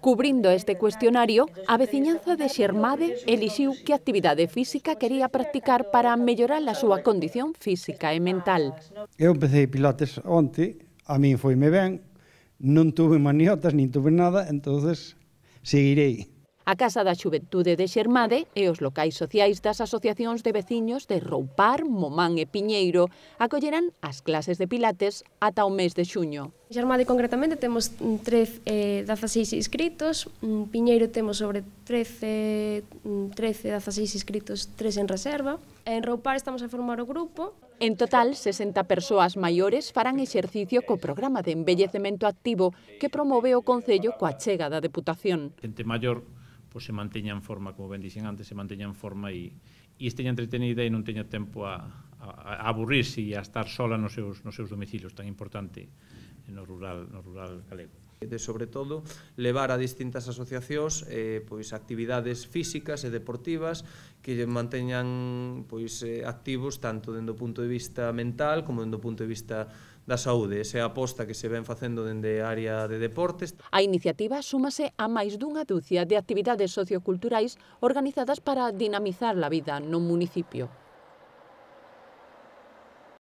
Cubrindo este cuestionario, a veciñanza de Xermade elixiu que actividade física quería practicar para mellorar a súa condición física e mental. Eu empecé pilates onte, a min foime ben, non tuve maniotas, nin tuve nada, entonces seguirei. A Casa da Xuventude de Xermade e os locais sociais das asociacións de veciños de Roupar, Momán e Piñeiro acollerán as clases de Pilates ata o mes de xuño. Xermade concretamente temos 13, eh, 16 inscritos, Piñeiro temos sobre 13, 13, 16 inscritos, 3 en reserva. En Roupar estamos a formar o grupo. En total, 60 persoas maiores farán exercicio co programa de embellecemento activo que promove o Concello coa chega da Deputación. Gente maior pues, se manteña en forma, como ben dixen antes, se manteña en forma e, e esteña entretenida e non teña tempo a, a, a aburrirse e a estar sola nos seus, nos seus domicilios tan importante no rural, no rural galego de sobre todo levar a distintas asociacións eh, pois actividades físicas e deportivas que manteñan pois eh, activos tanto dende o punto de vista mental como dende o punto de vista da saúde. Esa aposta que se ven facendo dende a área de deportes. A iniciativa súmase a máis dunha dúcia de actividades socioculturais organizadas para dinamizar a vida no municipio.